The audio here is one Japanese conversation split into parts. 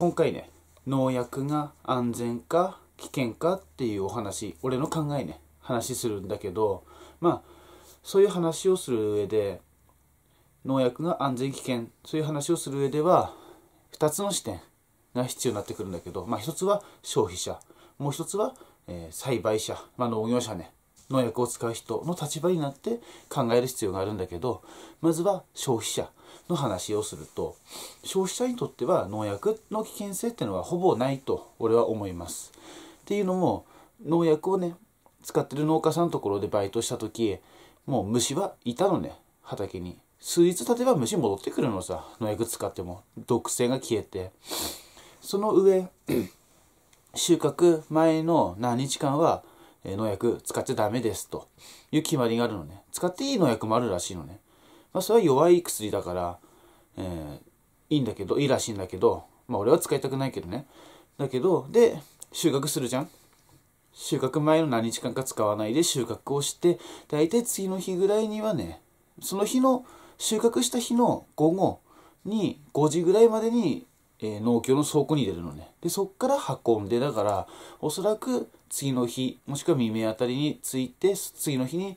今回ね農薬が安全か危険かっていうお話俺の考えね話するんだけどまあそういう話をする上で農薬が安全危険そういう話をする上では2つの視点が必要になってくるんだけど、まあ、1つは消費者もう1つは、えー、栽培者、まあ、農業者ね農薬を使う人の立場になって考える必要があるんだけどまずは消費者の話をすると消費者にとっては農薬の危険性っていうのはほぼないと俺は思います。っていうのも農薬をね使ってる農家さんのところでバイトした時もう虫はいたのね畑に。数日経てば虫戻ってくるのさ農薬使っても毒性が消えてその上 収穫前の何日間は農薬使っちゃダメですという決まりがあるのね使っていい農薬もあるらしいのねまあ、それは弱い薬だから、えー、いいんだけど、いいらしいんだけど、まあ俺は使いたくないけどね。だけど、で、収穫するじゃん収穫前の何日間か使わないで収穫をして、大体次の日ぐらいにはね、その日の、収穫した日の午後に、5時ぐらいまでに、えー、農協の倉庫に入れるのね。で、そっから運んで、だから、おそらく次の日、もしくは未明あたりに着いて、次の日に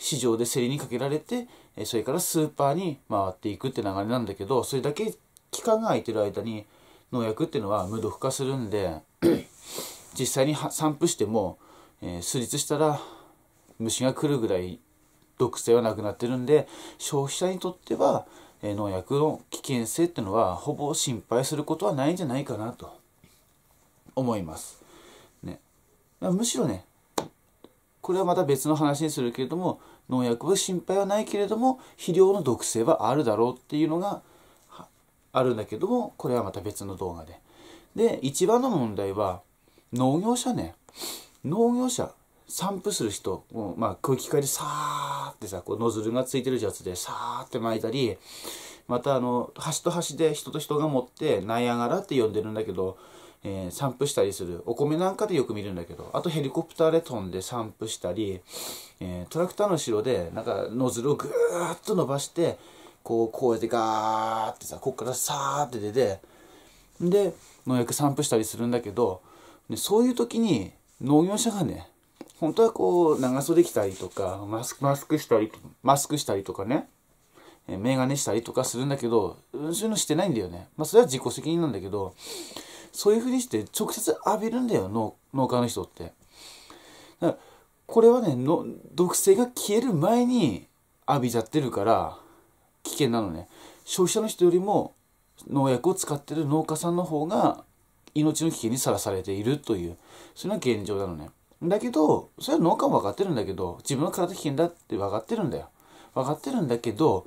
市場で競りにかけられて、えそれからスーパーに回っていくって流れなんだけどそれだけ期間が空いてる間に農薬っていうのは無毒化するんで 実際に散布しても、えー、数日したら虫が来るぐらい毒性はなくなってるんで消費者にとっては、えー、農薬の危険性っていうのはほぼ心配することはないんじゃないかなと思います。ね、むしろねこれはまた別の話にするけれども農薬は心配はないけれども肥料の毒性はあるだろうっていうのがあるんだけどもこれはまた別の動画で。で一番の問題は農業者ね農業者散布する人、まあ、空気階でさーってさこうノズルがついてるやつでさーって巻いたりまたあの端と端で人と人が持ってナイアガラって呼んでるんだけどえー、散布したりする。お米なんかでよく見るんだけど、あとヘリコプターで飛んで散布したり、えー、トラクターの後ろで、なんかノズルをぐーっと伸ばして、こう、こうやってガーってさ、こっからさーって出て、で、農薬散布したりするんだけど、でそういう時に農業者がね、本当はこう、長袖着たりとか、マスク、マスクしたり、マスクしたりとかね、え鏡メガネしたりとかするんだけど、そういうのしてないんだよね。まあ、それは自己責任なんだけど、そういうふうにして直接浴びるんだよ農農家の人って。だからこれはねの毒性が消える前に浴びちゃってるから危険なのね。消費者の人よりも農薬を使ってる農家さんの方が命の危険にさらされているというそれが現状なのね。だけどそれは農家も分かってるんだけど自分の体危険だって分かってるんだよ。分かってるんだけど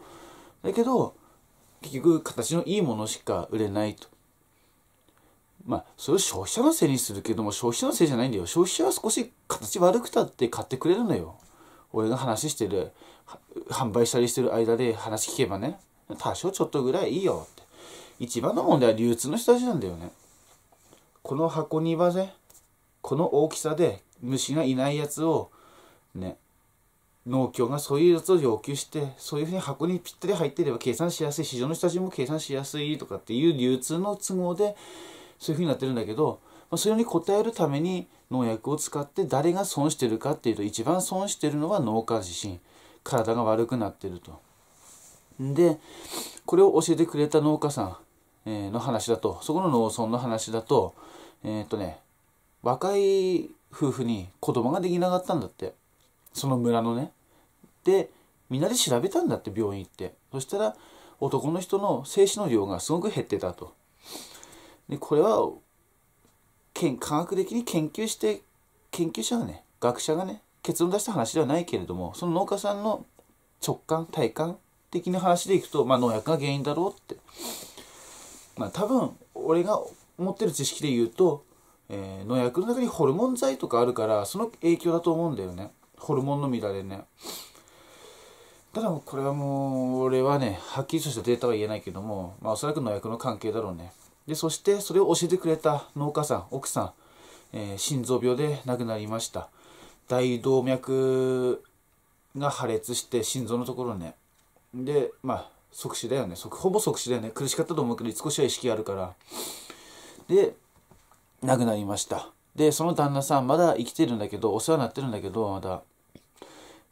だけど結局形のいいものしか売れないとまあ、それを消費者のせいにするけども、消費者のせいじゃないんだよ。消費者は少し形悪くたって買ってくれるのよ。俺が話してる、販売したりしてる間で話聞けばね、多少ちょっとぐらいいいよって。一番の問題は流通の人たちなんだよね。この箱庭で、この大きさで虫がいないやつを、ね、農協がそういうやつを要求してそういうふうに箱にぴったり入っていれば計算しやすい市場の人たちも計算しやすいとかっていう流通の都合でそういうふうになってるんだけど、まあ、それに応えるために農薬を使って誰が損してるかっていうと一番損してるのは脳家自身体が悪くなってると。でこれを教えてくれた農家さんの話だとそこの農村の話だとえっ、ー、とね若い夫婦に子供ができなかったんだってその村のね。でみんなで調べたんだって病院行ってそしたら男の人の精子の量がすごく減ってたと。でこれは科学的に研究して研究者がね学者がね結論出した話ではないけれどもその農家さんの直感体感的な話でいくと、まあ、農薬が原因だろうって、まあ、多分俺が持ってる知識で言うと、えー、農薬の中にホルモン剤とかあるからその影響だと思うんだよねホルモンの乱れねただこれはもう俺はねはっきりとしたデータは言えないけども、まあ、おそらく農薬の関係だろうねでそしてそれを教えてくれた農家さん奥さん、えー、心臓病で亡くなりました大動脈が破裂して心臓のところねでまあ即死だよね即ほぼ即死だよね苦しかったと思うけど少しは意識あるからで亡くなりましたでその旦那さんまだ生きてるんだけどお世話になってるんだけどまだ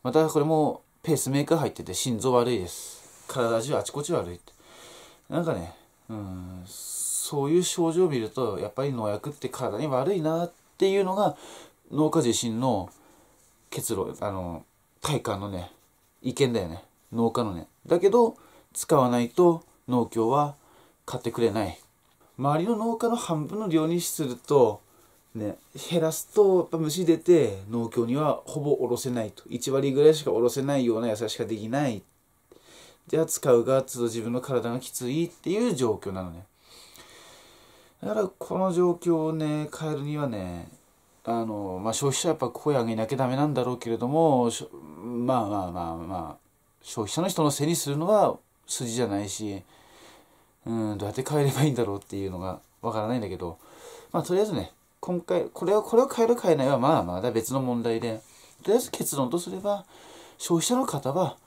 またこれもペースメーカー入ってて心臓悪いです体中あちこち悪いってなんかねうんそういう症状を見るとやっぱり農薬って体に悪いなっていうのが農家自身の結論あの体感のね意見だよね農家のねだけど使わないと農協は買ってくれない周りの農家の半分の量にするとね減らすとやっぱ虫出て農協にはほぼおろせないと1割ぐらいしかおろせないような野菜しかできないじゃあ使うがつ自分の体がきついっていう状況なのねだからこの状況をね変えるにはねあの、まあ、消費者はやっぱ声上げなきゃダメなんだろうけれどもまあまあまあまあ消費者の人のせいにするのは筋じゃないしうんどうやって変えればいいんだろうっていうのがわからないんだけどまあとりあえずね今回これをこれを変える変えないはまあまだ別の問題でとりあえず結論とすれば消費者の方は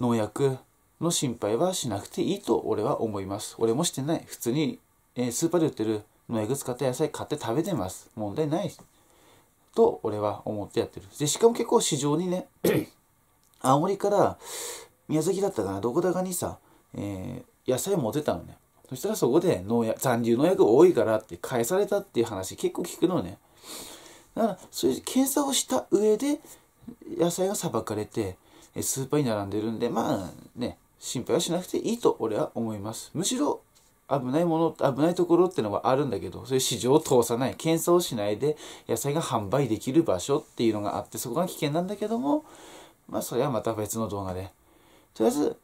農薬の心配はしなくていいと俺は思います俺もしてない普通にえー、スーパーで売ってるの薬使った野菜買って食べてます。問題ないと俺は思ってやってる。で、しかも結構市場にね、青森から宮崎だったかな、どこだかにさ、えー、野菜持ってたのね。そしたらそこで農薬、残留農薬多いからって返されたっていう話結構聞くのね。だから、そういう検査をした上で野菜がさばかれて、スーパーに並んでるんで、まあね、心配はしなくていいと俺は思います。むしろ危ないもの、危ないところってのはあるんだけど、そういう市場を通さない、検査をしないで野菜が販売できる場所っていうのがあって、そこが危険なんだけども、まあそれはまた別の動画で。とりあえず、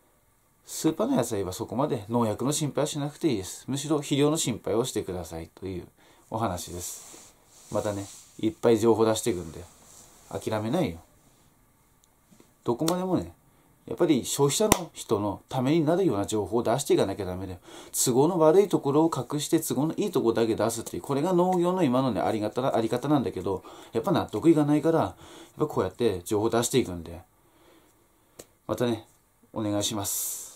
スーパーの野菜はそこまで農薬の心配はしなくていいです。むしろ肥料の心配をしてくださいというお話です。またね、いっぱい情報出していくんで、諦めないよ。どこまでもね、やっぱり消費者の人のためになるような情報を出していかなきゃダメだよ。都合の悪いところを隠して都合のいいところだけ出すっていう、これが農業の今のね、ありがたな、あり方なんだけど、やっぱ納得いかないから、やっぱこうやって情報を出していくんで、またね、お願いします。